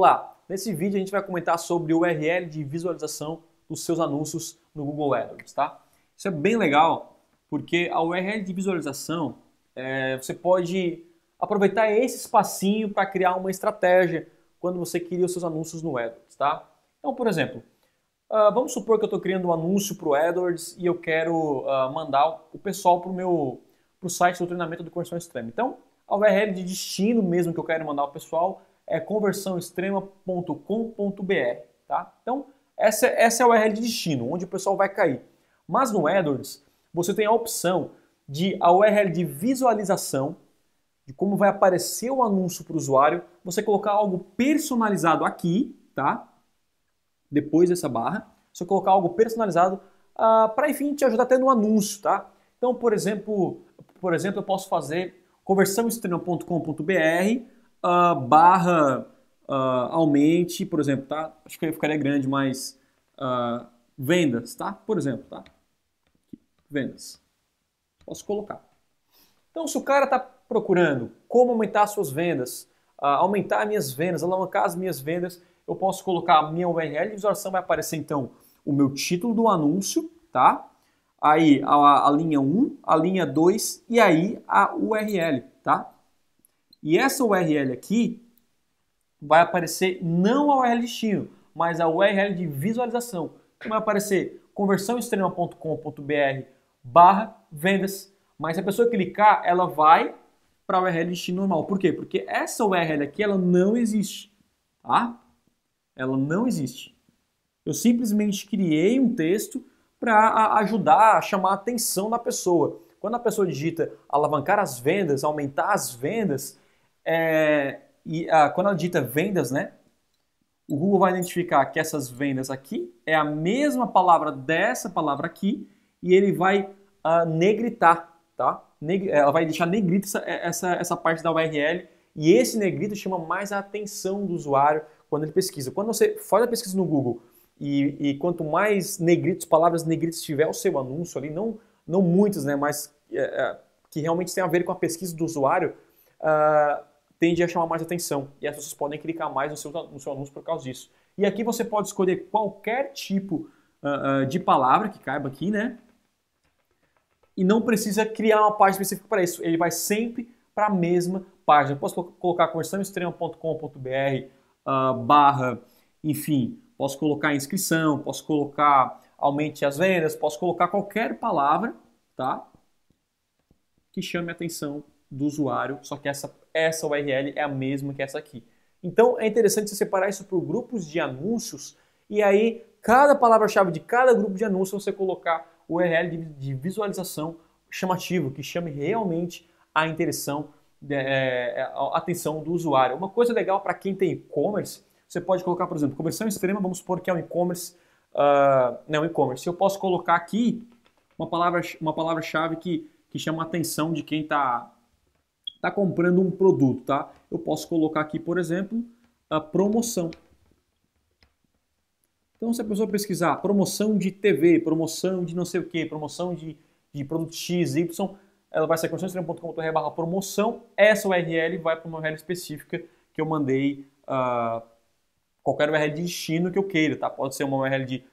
Olá, nesse vídeo a gente vai comentar sobre o URL de visualização dos seus anúncios no Google AdWords, tá? Isso é bem legal porque a URL de visualização é, você pode aproveitar esse espacinho para criar uma estratégia quando você cria os seus anúncios no AdWords, tá? Então, por exemplo, uh, vamos supor que eu estou criando um anúncio para o AdWords e eu quero uh, mandar o pessoal para o meu site do treinamento do Conversão extrema. Então, a URL de destino mesmo que eu quero mandar o pessoal é conversãoextrema.com.br, tá? Então, essa, essa é a URL de destino, onde o pessoal vai cair. Mas no AdWords, você tem a opção de a URL de visualização, de como vai aparecer o anúncio para o usuário, você colocar algo personalizado aqui, tá? Depois dessa barra, você colocar algo personalizado ah, para, enfim, te ajudar até no anúncio, tá? Então, por exemplo, por exemplo, eu posso fazer conversãoextrema.com.br uh, barra uh, aumente, por exemplo, tá? Acho que ficaria grande, mas uh, vendas, tá? Por exemplo, tá? Vendas. Posso colocar. Então, se o cara está procurando como aumentar suas vendas, aumentar minhas vendas, alavancar as minhas vendas, eu posso colocar a minha URL de visualização, vai aparecer então o meu título do anúncio, tá? Aí a, a linha 1, a linha 2 e aí a URL, tá? E essa URL aqui vai aparecer não a URL destino, mas a URL de visualização. Que vai aparecer conversãoextrema.com.br barra vendas. Mas se a pessoa clicar, ela vai para a URL destino normal. Por quê? Porque essa URL aqui ela não existe. Tá? Ela não existe. Eu simplesmente criei um texto para ajudar a chamar a atenção da pessoa. Quando a pessoa digita alavancar as vendas, aumentar as vendas, é, e a, ah, quando ela digita vendas, né? O Google vai identificar que essas vendas aqui é a mesma palavra dessa palavra aqui e ele vai uh, negritar, tá? Neg ela vai deixar negrita essa, é, essa, essa parte da URL e esse negrito chama mais a atenção do usuário quando ele pesquisa. Quando você faz a pesquisa no Google e, e, quanto mais negritos, palavras negritas tiver o seu anúncio ali, não, não muitas, né, mas é, é que realmente tem a ver com a pesquisa do usuário, uh, tende a chamar mais atenção e as pessoas podem clicar mais no seu, no seu anúncio por causa disso. E aqui você pode escolher qualquer tipo uh, uh, de palavra que caiba aqui, né? E não precisa criar uma página específica para isso. Ele vai sempre para a mesma página. Eu posso colocar conversaoextrema.com.br uh, barra, enfim, posso colocar inscrição, posso colocar aumente as vendas, posso colocar qualquer palavra, tá? Que chame a atenção do usuário, só que essa, essa URL é a mesma que essa aqui. Então é interessante você separar isso por grupos de anúncios e aí cada palavra-chave de cada grupo de anúncios você colocar o URL de, de visualização chamativo, que chame realmente a interação, é, é a atenção do usuário. Uma coisa legal para quem tem e-commerce, você pode colocar, por exemplo, conversão extrema, vamos supor que é um e-commerce, uh, não, e-commerce. Eu posso colocar aqui uma palavra uma palavra-chave que, que chama a atenção de quem está está comprando um produto, tá? Eu posso colocar aqui, por exemplo, a promoção. Então, se a pessoa pesquisar promoção de TV, promoção de não sei o que, promoção de, de produto X, Y, ela vai ser constantestream.com.br barra promoção. Essa URL vai para uma URL específica que eu mandei uh, qualquer URL de destino que eu queira, tá? Pode ser uma URL de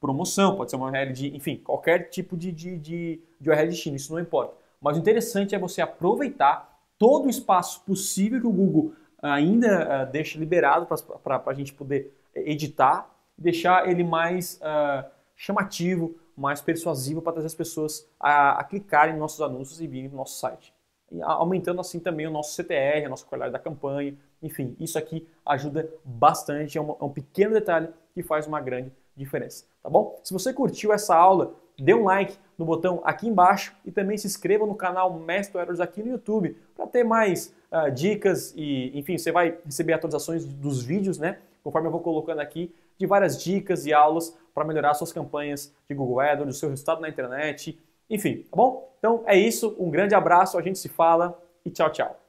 promoção, pode ser uma URL de, enfim, qualquer tipo de, de, de, de URL de destino, isso não importa. Mas o interessante é você aproveitar todo o espaço possível que o Google eh, ainda uh, deixa liberado para a gente poder editar, deixar ele mais uh, chamativo, mais persuasivo para trazer as pessoas a, a clicarem nos nossos anúncios e virem no nosso site. E aumentando assim também o nosso CTR, a nossa qualidade da campanha, enfim, isso aqui ajuda bastante, é um, é um pequeno detalhe que faz uma grande diferença, tá bom? Se você curtiu essa aula, dê um like no botão aqui embaixo e também se inscreva no canal Mestre Errors aqui no YouTube para ter mais uh, dicas e, enfim, você vai receber atualizações dos vídeos, né? Conforme eu vou colocando aqui, de várias dicas e aulas para melhorar suas campanhas de Google AdWords, o seu resultado na internet, enfim, tá bom? Então é isso, um grande abraço, a gente se fala e tchau, tchau.